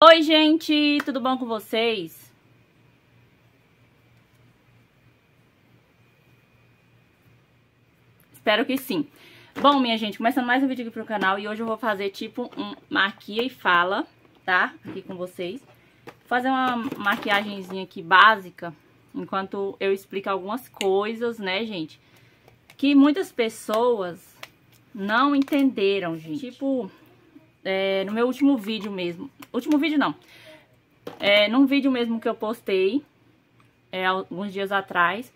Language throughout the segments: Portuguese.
Oi, gente, tudo bom com vocês? Espero que sim. Bom, minha gente, começando mais um vídeo aqui pro canal e hoje eu vou fazer tipo um maquia e fala, tá? Aqui com vocês. Vou fazer uma maquiagemzinha aqui básica, enquanto eu explico algumas coisas, né, gente? Que muitas pessoas não entenderam, gente. Tipo, é, no meu último vídeo mesmo. Último vídeo não. É, num vídeo mesmo que eu postei, é, alguns dias atrás,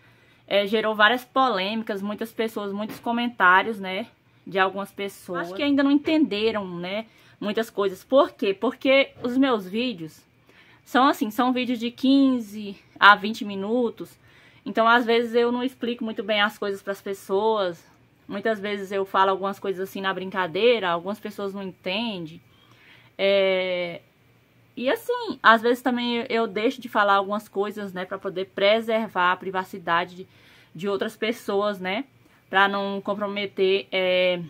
é, gerou várias polêmicas, muitas pessoas, muitos comentários, né? De algumas pessoas. Acho que ainda não entenderam, né? Muitas coisas. Por quê? Porque os meus vídeos são assim, são vídeos de 15 a 20 minutos. Então, às vezes, eu não explico muito bem as coisas para as pessoas, Muitas vezes eu falo algumas coisas assim na brincadeira, algumas pessoas não entendem. É... E assim, às vezes também eu deixo de falar algumas coisas, né, para poder preservar a privacidade de, de outras pessoas, né, para não comprometer é...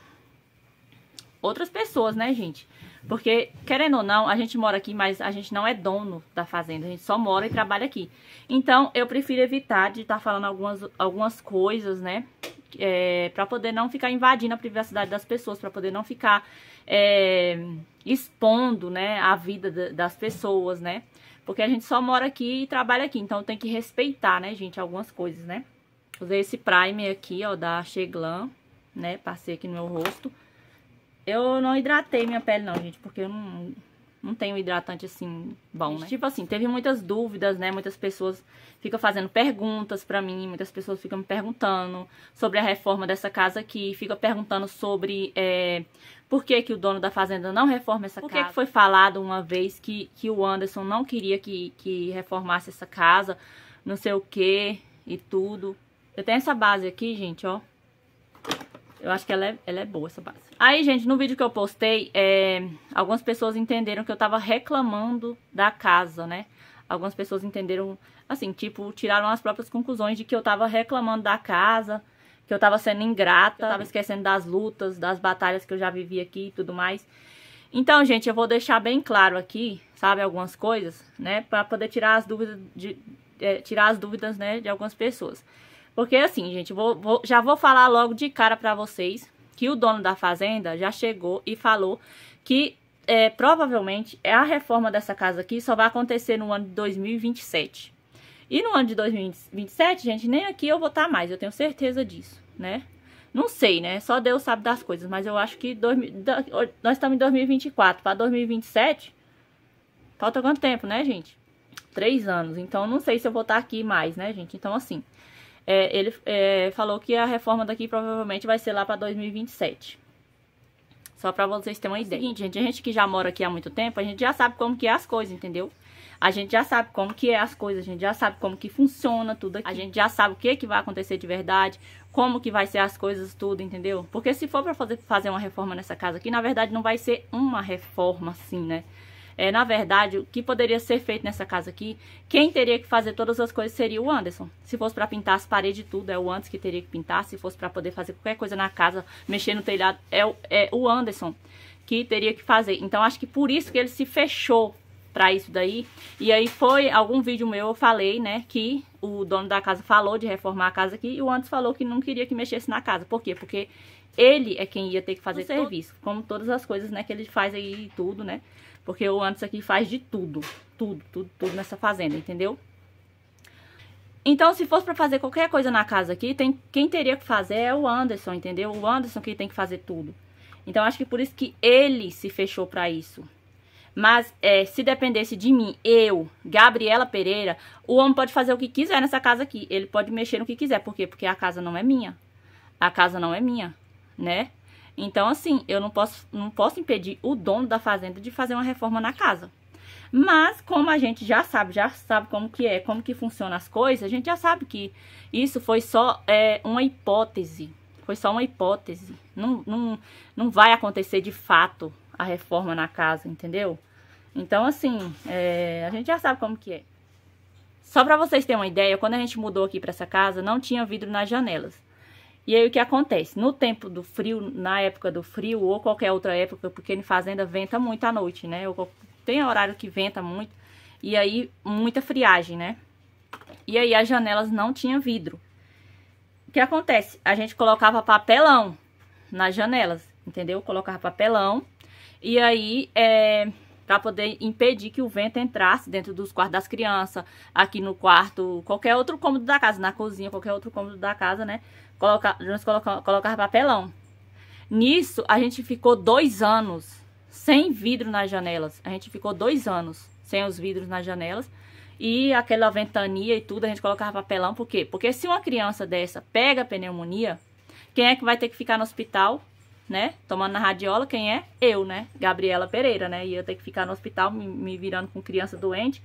outras pessoas, né, gente. Porque, querendo ou não, a gente mora aqui, mas a gente não é dono da fazenda, a gente só mora e trabalha aqui. Então, eu prefiro evitar de estar tá falando algumas, algumas coisas, né? é, para poder não ficar invadindo a privacidade das pessoas, para poder não ficar é, expondo, né, a vida das pessoas, né? Porque a gente só mora aqui e trabalha aqui, então tem que respeitar, né, gente, algumas coisas, né? Usei esse primer aqui, ó, da Cheglan, né, passei aqui no meu rosto. Eu não hidratei minha pele não, gente, porque eu não não tem um hidratante assim bom, né? Tipo assim, teve muitas dúvidas, né? Muitas pessoas ficam fazendo perguntas para mim, muitas pessoas ficam me perguntando sobre a reforma dessa casa aqui, ficam perguntando sobre é, por que, que o dono da fazenda não reforma essa por casa. Por que foi falado uma vez que, que o Anderson não queria que, que reformasse essa casa, não sei o que e tudo. Eu tenho essa base aqui, gente, ó. Eu acho que ela é, ela é boa, essa base. Aí, gente, no vídeo que eu postei, é, algumas pessoas entenderam que eu tava reclamando da casa, né? Algumas pessoas entenderam, assim, tipo, tiraram as próprias conclusões de que eu tava reclamando da casa, que eu tava sendo ingrata, eu tava esquecendo das lutas, das batalhas que eu já vivi aqui e tudo mais. Então, gente, eu vou deixar bem claro aqui, sabe, algumas coisas, né, para poder tirar as dúvidas de, é, tirar as dúvidas, né, de algumas pessoas. Porque assim, gente, vou, vou, já vou falar logo de cara pra vocês que o dono da fazenda já chegou e falou que é, provavelmente é a reforma dessa casa aqui só vai acontecer no ano de 2027. E no ano de 2027, gente, nem aqui eu vou estar tá mais, eu tenho certeza disso, né? Não sei, né? Só Deus sabe das coisas, mas eu acho que dois, nós estamos em 2024. Para 2027, falta quanto tempo, né, gente? Três anos. Então, não sei se eu vou estar tá aqui mais, né, gente? Então, assim, é, ele é, falou que a reforma daqui provavelmente vai ser lá para 2027. Só para vocês terem uma é ideia. Seguinte, gente, a gente que já mora aqui há muito tempo, a gente já sabe como que é as coisas, entendeu? A gente já sabe como que é as coisas, a gente já sabe como que funciona tudo aqui. A gente já sabe o que é que vai acontecer de verdade, como que vai ser as coisas tudo, entendeu? Porque se for para fazer, fazer uma reforma nessa casa aqui, na verdade não vai ser uma reforma assim, né? É, na verdade, o que poderia ser feito nessa casa aqui, quem teria que fazer todas as coisas seria o Anderson. Se fosse para pintar as paredes e tudo, é o Anderson que teria que pintar. Se fosse para poder fazer qualquer coisa na casa, mexer no telhado, é o, é o Anderson que teria que fazer. Então, acho que por isso que ele se fechou para isso daí. E aí foi algum vídeo meu eu falei, né, que o dono da casa falou de reformar a casa aqui e o antes falou que não queria que mexesse na casa. Por quê? Porque ele é quem ia ter que fazer o serviço, como todas as coisas, né, que ele faz aí e tudo, né? Porque o Anderson aqui faz de tudo, tudo, tudo, tudo nessa fazenda, entendeu? Então, se fosse para fazer qualquer coisa na casa aqui, tem, quem teria que fazer é o Anderson, entendeu? O Anderson que tem que fazer tudo. Então, acho que por isso que ele se fechou para isso. Mas é, se dependesse de mim, eu, Gabriela Pereira, o homem pode fazer o que quiser nessa casa aqui. Ele pode mexer no que quiser. Por quê? Porque a casa não é minha. A casa não é minha, né? Então, assim, eu não posso, não posso impedir o dono da fazenda de fazer uma reforma na casa. Mas, como a gente já sabe, já sabe como que é, como que funciona as coisas, a gente já sabe que isso foi só é, uma hipótese. Foi só uma hipótese. Não, não, não vai acontecer de fato a reforma na casa, entendeu? Então, assim, é, a gente já sabe como que é. Só para vocês terem uma ideia, quando a gente mudou aqui para essa casa, não tinha vidro nas janelas. E aí o que acontece? No tempo do frio, na época do frio ou qualquer outra época, porque em fazenda venta muito à noite, né? Tem horário que venta muito e aí muita friagem, né? E aí as janelas não tinham vidro. O que acontece? A gente colocava papelão nas janelas, entendeu? Colocava papelão e aí é para poder impedir que o vento entrasse dentro dos quartos das crianças, aqui no quarto, qualquer outro cômodo da casa, na cozinha, qualquer outro cômodo da casa, né? Colocar, nós colocar, colocar papelão. Nisso, a gente ficou dois anos sem vidro nas janelas. A gente ficou dois anos sem os vidros nas janelas. E aquela ventania e tudo, a gente colocava papelão. Por quê? Porque se uma criança dessa pega pneumonia, quem é que vai ter que ficar no hospital, né? Tomando na radiola, quem é? Eu, né? Gabriela Pereira, né? E eu ter que ficar no hospital me, me virando com criança doente.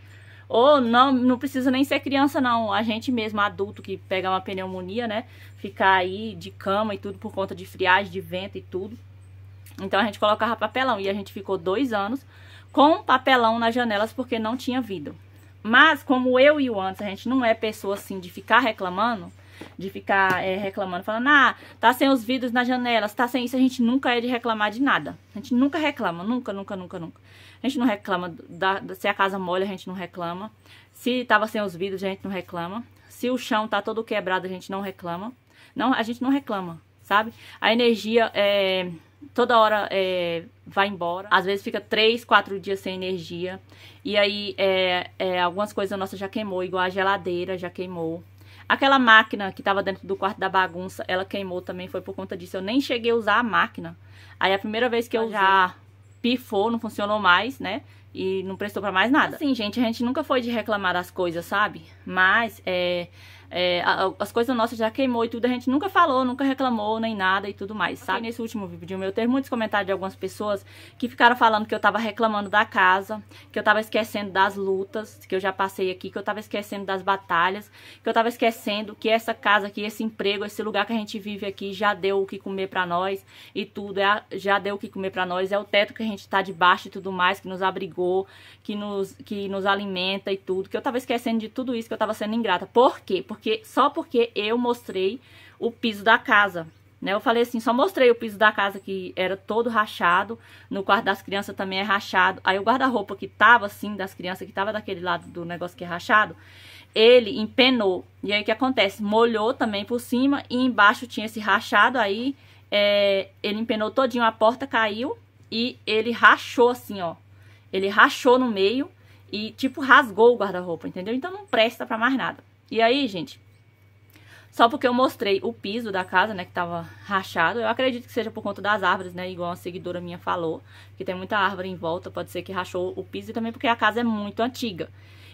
Ou não, não precisa nem ser criança, não. A gente mesmo, adulto que pega uma pneumonia, né? Ficar aí de cama e tudo por conta de friagem, de vento e tudo. Então a gente colocava papelão e a gente ficou dois anos com papelão nas janelas porque não tinha vidro. Mas como eu e o antes, a gente não é pessoa assim de ficar reclamando, de ficar é, reclamando, falando, ah, tá sem os vidros nas janelas, tá sem isso, a gente nunca é de reclamar de nada. A gente nunca reclama, nunca, nunca, nunca, nunca a gente não reclama. Da, se a casa molha, a gente não reclama. Se tava sem os vidros, a gente não reclama. Se o chão tá todo quebrado, a gente não reclama. Não, a gente não reclama, sabe? A energia é, toda hora é, vai embora. Às vezes fica três, quatro dias sem energia. E aí é, é, algumas coisas nossas já queimou, igual a geladeira já queimou. Aquela máquina que tava dentro do quarto da bagunça, ela queimou também, foi por conta disso. Eu nem cheguei a usar a máquina. Aí a primeira vez que eu já pifou, não funcionou mais, né? e não prestou para mais nada. Sim, gente, a gente nunca foi de reclamar das coisas, sabe? Mas é, é, as coisas nossas já queimou e tudo, a gente nunca falou, nunca reclamou, nem nada e tudo mais, sabe? Nesse último vídeo meu, teve muitos comentários de algumas pessoas que ficaram falando que eu tava reclamando da casa, que eu tava esquecendo das lutas que eu já passei aqui, que eu tava esquecendo das batalhas, que eu tava esquecendo que essa casa aqui, esse emprego, esse lugar que a gente vive aqui já deu o que comer pra nós e tudo, é, já deu o que comer pra nós, é o teto que a gente tá debaixo e tudo mais, que nos abrigou amor, que nos, que nos alimenta e tudo, que eu tava esquecendo de tudo isso, que eu tava sendo ingrata. Por quê? Porque, só porque eu mostrei o piso da casa. Né? Eu falei assim, só mostrei o piso da casa que era todo rachado, no quarto das crianças também é rachado. Aí o guarda-roupa que tava assim, das crianças, que tava daquele lado do negócio que é rachado, ele empenou. E aí o que acontece? Molhou também por cima e embaixo tinha esse rachado aí, é, ele empenou todinho, a porta caiu e ele rachou assim, ó. Ele rachou no meio e, tipo, rasgou o guarda-roupa, entendeu? Então não presta pra mais nada. E aí, gente, só porque eu mostrei o piso da casa, né, que tava rachado, eu acredito que seja por conta das árvores, né, igual uma seguidora minha falou, que tem muita árvore em volta, pode ser que rachou o piso e também porque a casa é muito antiga.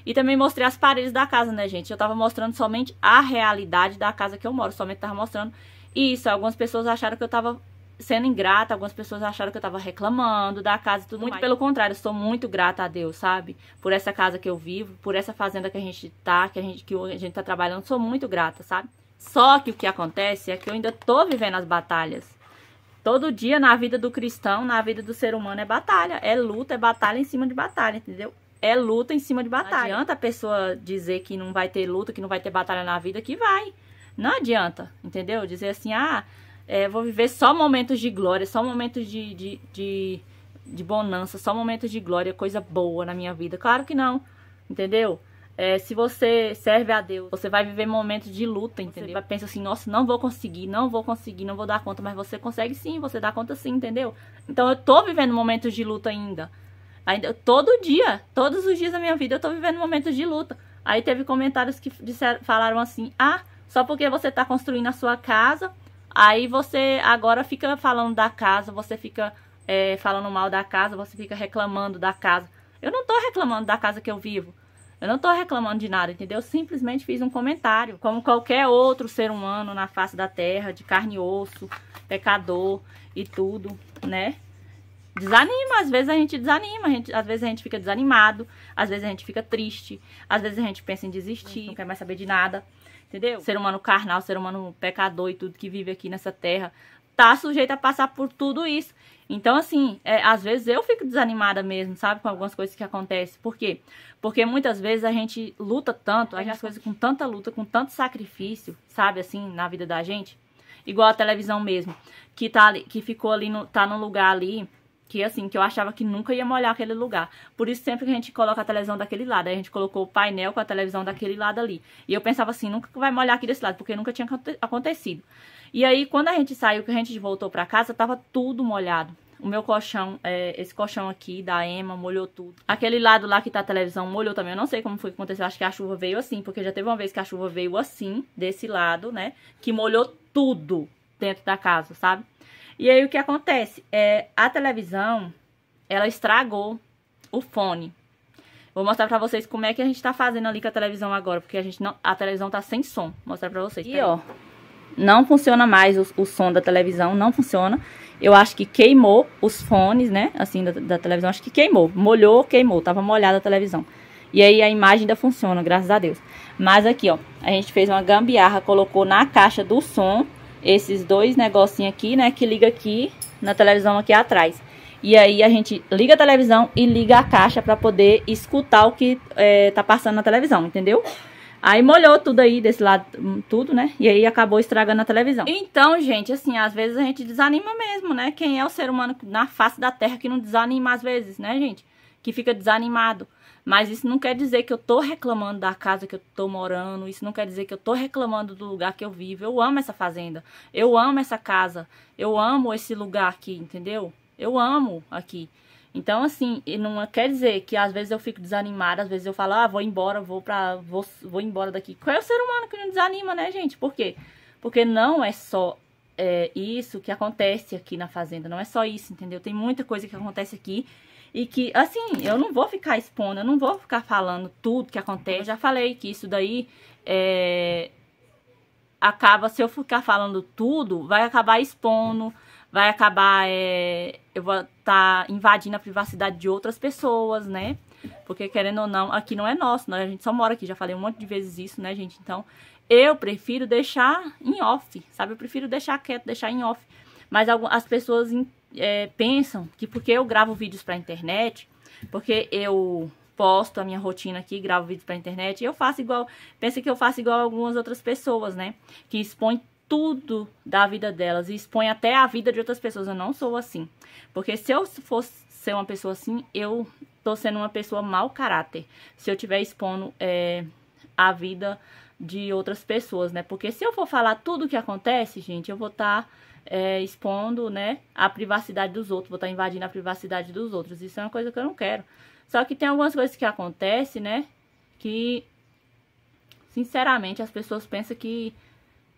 E também mostrei as paredes da casa, né, gente? Eu tava mostrando somente a realidade da casa que eu moro, somente tava mostrando isso. Algumas pessoas acharam que eu tava sendo ingrata, algumas pessoas acharam que eu tava reclamando da casa e tudo muito mais. pelo contrário, eu sou muito grata a Deus, sabe? Por essa casa que eu vivo, por essa fazenda que a gente tá, que a gente, que a gente tá trabalhando, sou muito grata, sabe? Só que o que acontece é que eu ainda tô vivendo as batalhas. Todo dia na vida do cristão, na vida do ser humano é batalha, é luta, é batalha em cima de batalha, entendeu? É luta em cima de batalha. Não adianta a pessoa dizer que não vai ter luta, que não vai ter batalha na vida, que vai. Não adianta, entendeu? Dizer assim, ah, é, vou viver só momentos de glória, só momentos de, de, de, de, bonança, só momentos de glória, coisa boa na minha vida. Claro que não, entendeu? É, se você serve a Deus, você vai viver momentos de luta, entendeu? Você pensa assim, nossa, não vou conseguir, não vou conseguir, não vou dar conta, mas você consegue sim, você dá conta sim, entendeu? Então eu tô vivendo momentos de luta ainda. ainda todo dia, todos os dias da minha vida eu tô vivendo momentos de luta. Aí teve comentários que disseram, falaram assim, ah, só porque você tá construindo a sua casa, Aí você agora fica falando da casa, você fica é, falando mal da casa, você fica reclamando da casa. Eu não tô reclamando da casa que eu vivo. Eu não tô reclamando de nada, entendeu? Eu simplesmente fiz um comentário, como qualquer outro ser humano na face da terra, de carne e osso, pecador e tudo, né? Desanima, às vezes a gente desanima, a gente, às vezes a gente fica desanimado, às vezes a gente fica triste, às vezes a gente pensa em desistir, não quer mais saber de nada entendeu? Ser humano carnal, ser humano pecador e tudo que vive aqui nessa terra tá sujeito a passar por tudo isso. Então, assim, é, às vezes eu fico desanimada mesmo, sabe? Com algumas coisas que acontecem. Por quê? Porque muitas vezes a gente luta tanto, a gente as coisas com tanta luta, com tanto sacrifício, sabe? Assim, na vida da gente. Igual a televisão mesmo, que, tá, que ficou ali, no, tá num lugar ali que assim, que eu achava que nunca ia molhar aquele lugar. Por isso sempre que a gente coloca a televisão daquele lado, a gente colocou o painel com a televisão daquele lado ali. E eu pensava assim, nunca vai molhar aqui desse lado, porque nunca tinha acontecido. E aí quando a gente saiu, que a gente voltou para casa, tava tudo molhado. O meu colchão, é, esse colchão aqui da Emma, molhou tudo. Aquele lado lá que tá a televisão molhou também. Eu não sei como foi que aconteceu. Acho que a chuva veio assim, porque já teve uma vez que a chuva veio assim, desse lado, né? Que molhou tudo dentro da casa, sabe? E aí o que acontece? É, a televisão, ela estragou o fone. Vou mostrar pra vocês como é que a gente tá fazendo ali com a televisão agora, porque a gente não, a televisão tá sem som. Vou mostrar pra vocês. E ó, não funciona mais o, o, som da televisão, não funciona. Eu acho que queimou os fones, né, assim, da, da televisão. Acho que queimou, molhou, queimou, tava molhada a televisão. E aí a imagem ainda funciona, graças a Deus. Mas aqui, ó, a gente fez uma gambiarra, colocou na caixa do som esses dois negocinhos aqui, né, que liga aqui na televisão aqui atrás. E aí a gente liga a televisão e liga a caixa para poder escutar o que é, tá passando na televisão, entendeu? Aí molhou tudo aí desse lado, hum, tudo, né? E aí acabou estragando a televisão. Então, gente, assim, às vezes a gente desanima mesmo, né? Quem é o ser humano na face da terra que não desanima às vezes, né, gente? Que fica desanimado. Mas isso não quer dizer que eu tô reclamando da casa que eu tô morando, isso não quer dizer que eu tô reclamando do lugar que eu vivo. Eu amo essa fazenda, eu amo essa casa, eu amo esse lugar aqui, entendeu? Eu amo aqui. Então, assim, não quer dizer que às vezes eu fico desanimada, às vezes eu falo, ah, vou embora, vou pra. vou, vou embora daqui. Qual é o ser humano que não desanima, né, gente? Por quê? Porque não é só é, isso que acontece aqui na fazenda, não é só isso, entendeu? Tem muita coisa que acontece aqui e que, assim, eu não vou ficar expondo, eu não vou ficar falando tudo que acontece. Eu já falei que isso daí é, acaba, se eu ficar falando tudo, vai acabar expondo, vai acabar, é, eu vou estar tá invadindo a privacidade de outras pessoas, né? Porque, querendo ou não, aqui não é nosso, né? a gente só mora aqui, já falei um monte de vezes isso, né, gente? Então, eu prefiro deixar em off, sabe? Eu prefiro deixar quieto, deixar em off. Mas as pessoas é, pensam que porque eu gravo vídeos pra internet, porque eu posto a minha rotina aqui, gravo vídeos pra internet, eu faço igual, pensa que eu faço igual algumas outras pessoas, né? Que expõem tudo da vida delas e expõe até a vida de outras pessoas. Eu não sou assim. Porque se eu fosse ser uma pessoa assim, eu tô sendo uma pessoa mau caráter. Se eu tiver expondo é, a vida de outras pessoas, né? Porque se eu for falar tudo o que acontece, gente, eu vou estar tá é, expondo, né, a privacidade dos outros, vou estar invadindo a privacidade dos outros. Isso é uma coisa que eu não quero. Só que tem algumas coisas que acontecem, né, que, sinceramente, as pessoas pensam que,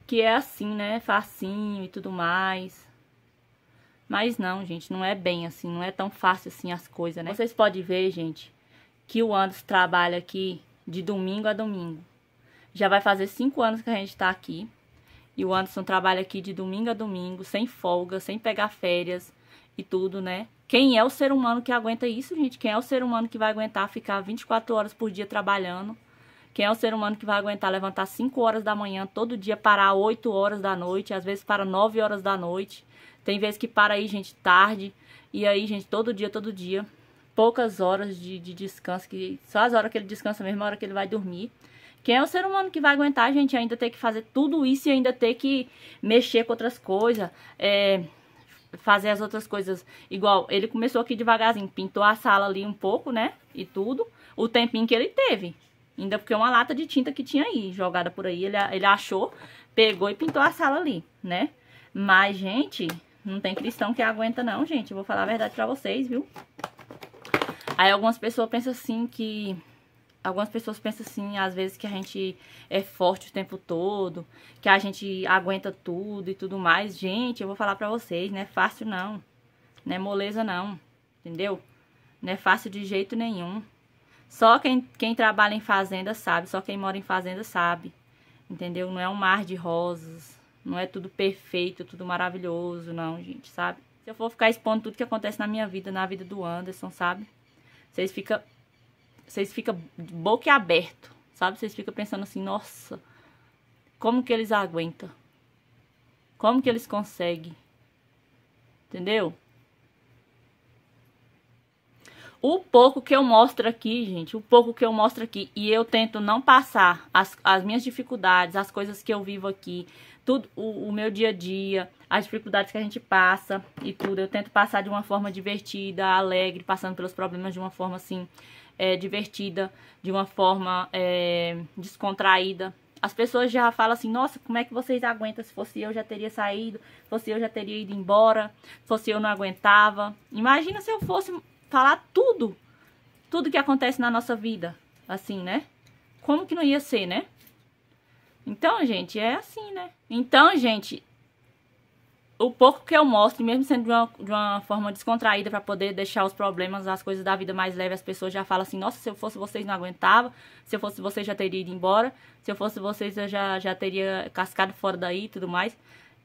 que é assim, né, facinho e tudo mais. Mas não, gente, não é bem assim, não é tão fácil assim as coisas, né? Vocês podem ver, gente, que o Anderson trabalha aqui de domingo a domingo. Já vai fazer cinco anos que a gente tá aqui. E o Anderson trabalha aqui de domingo a domingo, sem folga, sem pegar férias e tudo, né? Quem é o ser humano que aguenta isso, gente? Quem é o ser humano que vai aguentar ficar 24 horas por dia trabalhando? Quem é o ser humano que vai aguentar levantar 5 horas da manhã todo dia, parar 8 horas da noite, às vezes para 9 horas da noite? Tem vezes que para aí, gente, tarde. E aí, gente, todo dia, todo dia. Poucas horas de, de descanso, que só as horas que ele descansa mesmo, a hora que ele vai dormir. Quem é o ser humano que vai aguentar a gente ainda ter que fazer tudo isso e ainda ter que mexer com outras coisas? É, fazer as outras coisas igual. Ele começou aqui devagarzinho, pintou a sala ali um pouco, né? E tudo. O tempinho que ele teve. Ainda porque é uma lata de tinta que tinha aí, jogada por aí, ele, ele achou, pegou e pintou a sala ali, né? Mas, gente, não tem cristão que aguenta não, gente. Eu vou falar a verdade pra vocês, viu? Aí algumas pessoas pensam assim que Algumas pessoas pensam assim, às vezes, que a gente é forte o tempo todo, que a gente aguenta tudo e tudo mais. Gente, eu vou falar pra vocês, não é fácil não. Não é moleza não, entendeu? Não é fácil de jeito nenhum. Só quem, quem trabalha em fazenda sabe, só quem mora em fazenda sabe, entendeu? Não é um mar de rosas, não é tudo perfeito, tudo maravilhoso, não, gente, sabe? Se eu for ficar expondo tudo que acontece na minha vida, na vida do Anderson, sabe? Vocês ficam vocês ficam boca aberto, sabe? Vocês ficam pensando assim, nossa, como que eles aguentam? Como que eles conseguem? Entendeu? O pouco que eu mostro aqui, gente, o pouco que eu mostro aqui, e eu tento não passar as, as minhas dificuldades, as coisas que eu vivo aqui, tudo, o, o meu dia a dia, as dificuldades que a gente passa e tudo, eu tento passar de uma forma divertida, alegre, passando pelos problemas de uma forma assim, é, divertida, de uma forma é, descontraída. As pessoas já falam assim, nossa, como é que vocês aguentam? Se fosse eu já teria saído, se fosse eu já teria ido embora, se fosse eu não aguentava. Imagina se eu fosse falar tudo, tudo que acontece na nossa vida, assim, né? Como que não ia ser, né? Então, gente, é assim, né? Então, gente, o pouco que eu mostro, mesmo sendo de uma, de uma forma descontraída para poder deixar os problemas, as coisas da vida mais leve, as pessoas já falam assim, nossa, se eu fosse vocês não aguentava, se eu fosse vocês já teria ido embora, se eu fosse vocês eu já, já teria cascado fora daí e tudo mais.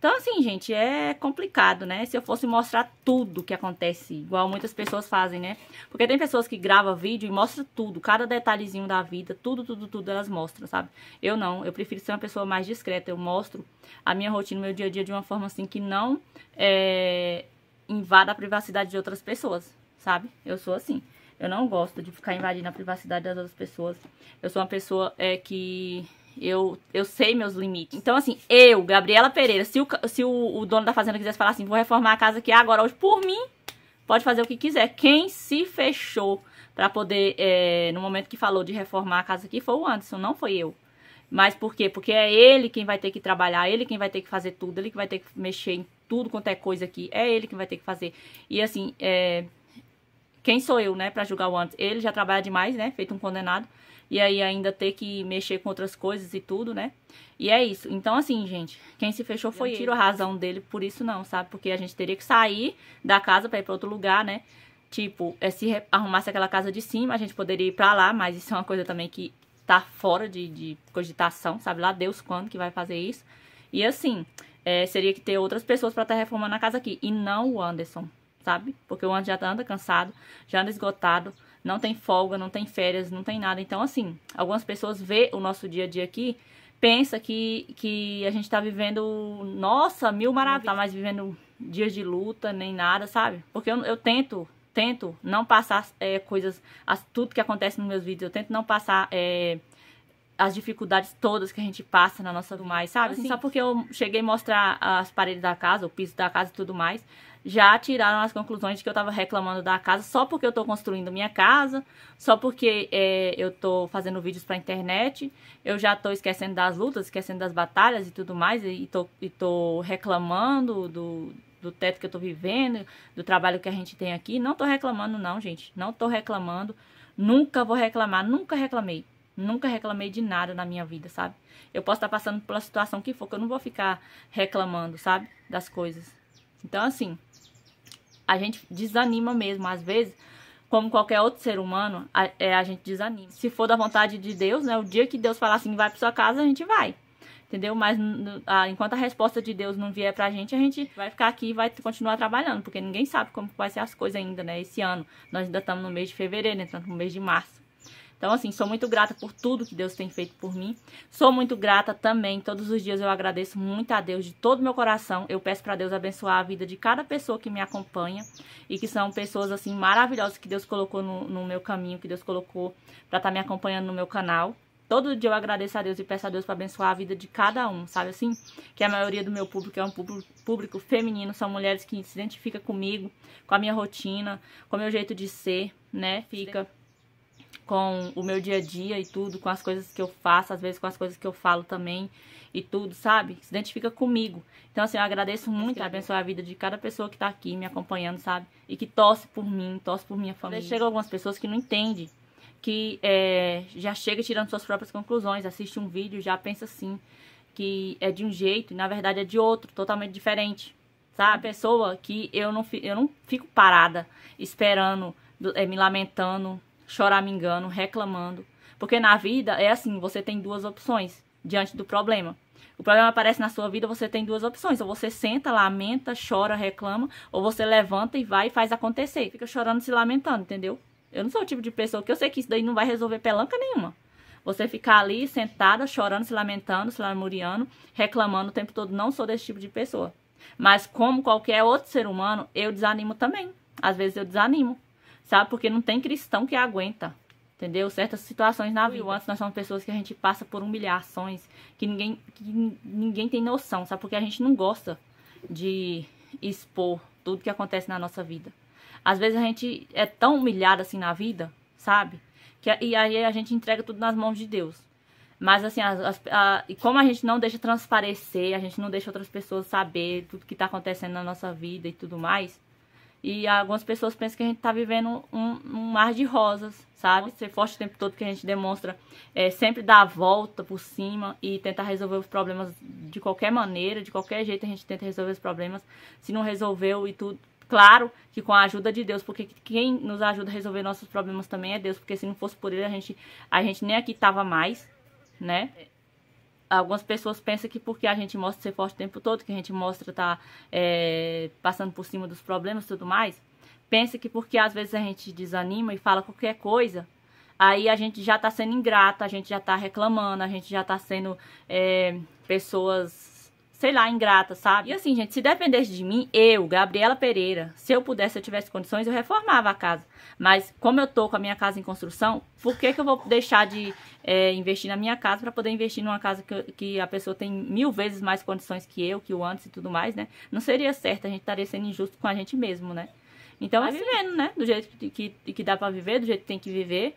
Então, assim, gente, é complicado, né? Se eu fosse mostrar tudo que acontece, igual muitas pessoas fazem, né? Porque tem pessoas que gravam vídeo e mostram tudo, cada detalhezinho da vida, tudo, tudo, tudo elas mostram, sabe? Eu não, eu prefiro ser uma pessoa mais discreta, eu mostro a minha rotina, meu dia a dia de uma forma assim que não é, invada a privacidade de outras pessoas, sabe? Eu sou assim. Eu não gosto de ficar invadindo a privacidade das outras pessoas. Eu sou uma pessoa é, que eu, eu sei meus limites. Então, assim, eu, Gabriela Pereira, se o, se o, o dono da fazenda quisesse falar assim, vou reformar a casa aqui agora hoje por mim, pode fazer o que quiser. Quem se fechou para poder, é, no momento que falou de reformar a casa aqui, foi o Anderson, não foi eu. Mas por quê? Porque é ele quem vai ter que trabalhar, ele quem vai ter que fazer tudo, ele que vai ter que mexer em tudo quanto é coisa aqui, é ele quem vai ter que fazer. E assim, é... quem sou eu, né, pra julgar o Anderson Ele já trabalha demais, né, feito um condenado e aí ainda ter que mexer com outras coisas e tudo, né? E é isso. Então, assim, gente, quem se fechou foi eu tiro a razão dele por isso não, sabe? Porque a gente teria que sair da casa para ir para outro lugar, né? Tipo, é se arrumasse aquela casa de cima, a gente poderia ir para lá, mas isso é uma coisa também que tá fora de, de cogitação, sabe? Lá Deus quando que vai fazer isso. E assim, é, seria que ter outras pessoas para estar tá reformando a casa aqui. E não o Anderson, sabe? Porque o Anderson já tá anda cansado, já anda esgotado não tem folga, não tem férias, não tem nada. Então, assim, algumas pessoas vê o nosso dia a dia aqui, pensa que, que a gente tá vivendo, nossa, mil maravilhas, não tá mais vivendo dias de luta, nem nada, sabe? Porque eu, eu tento, tento não passar é, coisas, as, tudo que acontece nos meus vídeos, eu tento não passar... É, as dificuldades todas que a gente passa na nossa do mais, sabe? Assim, só porque eu cheguei a mostrar as paredes da casa, o piso da casa e tudo mais, já tiraram as conclusões de que eu estava reclamando da casa só porque eu estou construindo minha casa, só porque é, eu estou fazendo vídeos para internet, eu já estou esquecendo das lutas, esquecendo das batalhas e tudo mais, e estou reclamando do, do teto que eu tô vivendo, do trabalho que a gente tem aqui. Não tô reclamando, não, gente. Não tô reclamando. Nunca vou reclamar. Nunca reclamei. Nunca reclamei de nada na minha vida, sabe? Eu posso estar tá passando pela situação que for, que eu não vou ficar reclamando, sabe? Das coisas. Então, assim, a gente desanima mesmo, às vezes, como qualquer outro ser humano, a, é, a gente desanima. Se for da vontade de Deus, né, o dia que Deus falar assim, vai para sua casa, a gente vai. Entendeu? Mas a, enquanto a resposta de Deus não vier pra gente, a gente vai ficar aqui e vai continuar trabalhando, porque ninguém sabe como vai ser as coisas ainda, né? Esse ano. Nós ainda estamos no mês de fevereiro, entrando no mês de março. Então, assim, sou muito grata por tudo que Deus tem feito por mim. Sou muito grata também. Todos os dias eu agradeço muito a Deus de todo o meu coração. Eu peço para Deus abençoar a vida de cada pessoa que me acompanha e que são pessoas, assim, maravilhosas que Deus colocou no, no meu caminho, que Deus colocou para estar tá me acompanhando no meu canal. Todo dia eu agradeço a Deus e peço a Deus para abençoar a vida de cada um, sabe assim? Que a maioria do meu público é um público feminino, são mulheres que se identificam comigo, com a minha rotina, com o meu jeito de ser, né? Fica com o meu dia a dia e tudo, com as coisas que eu faço, às vezes com as coisas que eu falo também e tudo, sabe? Se identifica comigo. Então, assim, eu agradeço muito, é abençoar a vida de cada pessoa que tá aqui me acompanhando, sabe? E que torce por mim, torce por minha família. Chegam algumas pessoas que não entendem, que é, já chega tirando suas próprias conclusões, assiste um vídeo já pensa assim, que é de um jeito e na verdade é de outro, totalmente diferente. Sabe? A pessoa que eu não, eu não fico parada esperando, é, me lamentando, chorar me engano, reclamando. Porque na vida é assim, você tem duas opções diante do problema. O problema aparece na sua vida, você tem duas opções. Ou você senta, lamenta, chora, reclama, ou você levanta e vai e faz acontecer. Fica chorando, se lamentando, entendeu? Eu não sou o tipo de pessoa que eu sei que isso daí não vai resolver pelanca nenhuma. Você ficar ali sentada, chorando, se lamentando, se lamuriando, reclamando o tempo todo, não sou desse tipo de pessoa. Mas como qualquer outro ser humano, eu desanimo também. Às vezes eu desanimo sabe? Porque não tem cristão que aguenta, entendeu? Certas situações na vida. Antes nós somos pessoas que a gente passa por humilhações, que ninguém, que ninguém tem noção, sabe? Porque a gente não gosta de expor tudo que acontece na nossa vida. Às vezes a gente é tão humilhado assim na vida, sabe? Que, e aí a gente entrega tudo nas mãos de Deus. Mas assim, as, as, a, e como a gente não deixa transparecer, a gente não deixa outras pessoas saber tudo que está acontecendo na nossa vida e tudo mais, e algumas pessoas pensam que a gente tá vivendo um, um mar de rosas, sabe? Ser forte o tempo todo que a gente demonstra é, sempre dar a volta por cima e tentar resolver os problemas de qualquer maneira, de qualquer jeito a gente tenta resolver os problemas. Se não resolveu e tudo, claro que com a ajuda de Deus, porque quem nos ajuda a resolver nossos problemas também é Deus, porque se não fosse por ele a gente, a gente nem aqui tava mais, né? algumas pessoas pensam que porque a gente mostra ser forte o tempo todo, que a gente mostra estar tá, é, passando por cima dos problemas e tudo mais, pensa que porque às vezes a gente desanima e fala qualquer coisa, aí a gente já está sendo ingrata, a gente já está reclamando, a gente já está sendo é, pessoas sei lá, ingrata, sabe? E assim, gente, se dependesse de mim, eu, Gabriela Pereira, se eu pudesse, se eu tivesse condições, eu reformava a casa. Mas como eu tô com a minha casa em construção, por que, que eu vou deixar de é, investir na minha casa para poder investir numa casa que, que, a pessoa tem mil vezes mais condições que eu, que o antes e tudo mais, né? Não seria certo, a gente estaria sendo injusto com a gente mesmo, né? Então, é vivendo, assim, né? Do jeito que, que, que dá para viver, do jeito que tem que viver.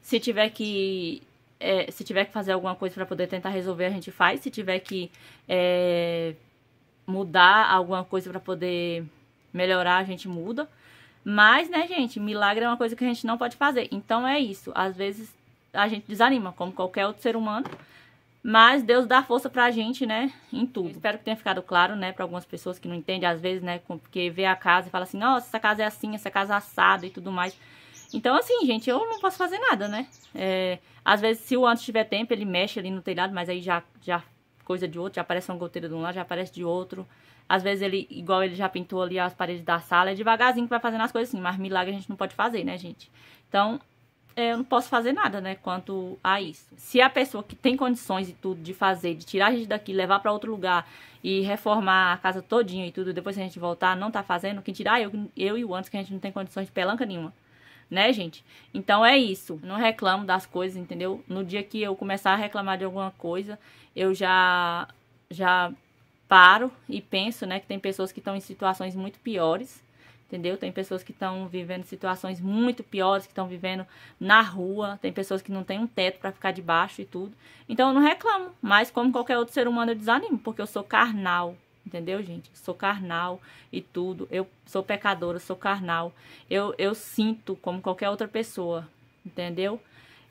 Se tiver que é, se tiver que fazer alguma coisa para poder tentar resolver, a gente faz. Se tiver que é, mudar alguma coisa para poder melhorar, a gente muda. Mas, né, gente, milagre é uma coisa que a gente não pode fazer. Então é isso. Às vezes a gente desanima, como qualquer outro ser humano. Mas Deus dá força pra gente, né, em tudo. Eu espero que tenha ficado claro, né, pra algumas pessoas que não entendem, às vezes, né, porque vê a casa e fala assim, nossa, essa casa é assim, essa casa é assada e tudo mais. Então, assim, gente, eu não posso fazer nada, né? É, às vezes, se o antes tiver tempo, ele mexe ali no telhado, mas aí já, já coisa de outro, já aparece uma goteira de um lado, já aparece de outro. Às vezes ele, igual ele já pintou ali as paredes da sala, é devagarzinho que vai fazendo as coisas assim, mas milagre a gente não pode fazer, né, gente? Então, é, eu não posso fazer nada, né, quanto a isso. Se a pessoa que tem condições e tudo de fazer, de tirar a gente daqui, levar para outro lugar e reformar a casa todinha e tudo, depois a gente voltar, não tá fazendo, quem tirar é eu, eu e o antes que a gente não tem condições de pelanca nenhuma né, gente? Então é isso. Não reclamo das coisas, entendeu? No dia que eu começar a reclamar de alguma coisa, eu já já paro e penso, né, que tem pessoas que estão em situações muito piores, entendeu? Tem pessoas que estão vivendo situações muito piores, que estão vivendo na rua, tem pessoas que não têm um teto para ficar debaixo e tudo. Então eu não reclamo, mas como qualquer outro ser humano eu desanimo, porque eu sou carnal, Entendeu, gente? Sou carnal e tudo. Eu sou pecadora, sou carnal. Eu, eu sinto como qualquer outra pessoa. Entendeu?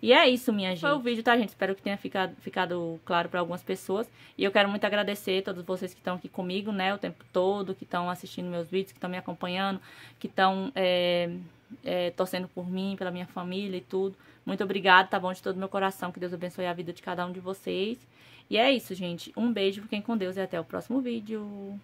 E é isso, minha gente. Foi o vídeo, tá, gente? Espero que tenha ficado, ficado claro para algumas pessoas. E eu quero muito agradecer a todos vocês que estão aqui comigo, né? O tempo todo, que estão assistindo meus vídeos, que estão me acompanhando, que estão é, é, torcendo por mim, pela minha família e tudo. Muito obrigada, tá bom? De todo meu coração. Que Deus abençoe a vida de cada um de vocês. E é isso, gente. Um beijo, fiquem com Deus e até o próximo vídeo.